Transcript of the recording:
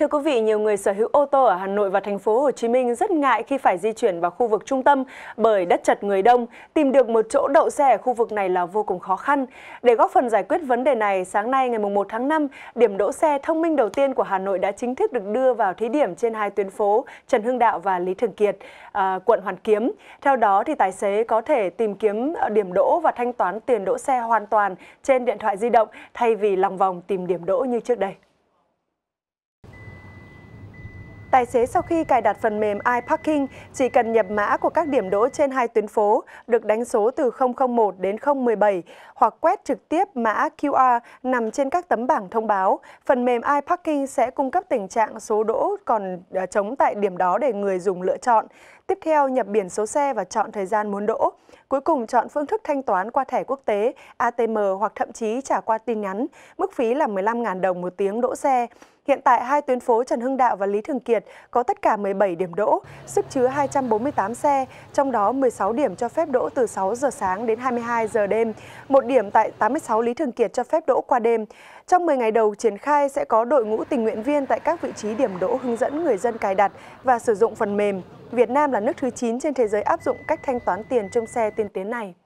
Thưa quý vị, nhiều người sở hữu ô tô ở Hà Nội và thành phố Hồ Chí Minh rất ngại khi phải di chuyển vào khu vực trung tâm bởi đất chật người đông, tìm được một chỗ đậu xe ở khu vực này là vô cùng khó khăn. Để góp phần giải quyết vấn đề này, sáng nay ngày 1 tháng 5, điểm đỗ xe thông minh đầu tiên của Hà Nội đã chính thức được đưa vào thí điểm trên hai tuyến phố Trần Hưng Đạo và Lý Thường Kiệt, à, quận Hoàn Kiếm. Theo đó thì tài xế có thể tìm kiếm ờ, điểm đỗ và thanh toán tiền đỗ xe hoàn toàn trên điện thoại di động thay vì lòng vòng tìm điểm đỗ như trước đây. Tài xế sau khi cài đặt phần mềm iParking chỉ cần nhập mã của các điểm đỗ trên hai tuyến phố được đánh số từ 001 đến 017 hoặc quét trực tiếp mã QR nằm trên các tấm bảng thông báo. Phần mềm iParking sẽ cung cấp tình trạng số đỗ còn ờ, trống tại điểm đó để người dùng lựa chọn. Tiếp theo nhập biển số xe và chọn thời gian muốn đỗ. Cuối cùng chọn phương thức thanh toán qua thẻ quốc tế, ATM hoặc thậm chí trả qua tin nhắn. Mức phí là 15.000 đồng một tiếng đỗ xe. Hiện tại hai tuyến phố Trần Hưng Đạo và Lý Thường Kiệt có tất cả 17 điểm đỗ, sức chứa 248 xe, trong đó 16 điểm cho phép đỗ từ 6 giờ sáng đến 22 giờ đêm, một điểm tại 86 Lý Thường Kiệt cho phép đỗ qua đêm. Trong 10 ngày đầu triển khai sẽ có đội ngũ tình nguyện viên tại các vị trí điểm đỗ hướng dẫn người dân cài đặt và sử dụng phần mềm. Việt Nam là nước thứ 9 trên thế giới áp dụng cách thanh toán tiền trong xe tiên tiến này.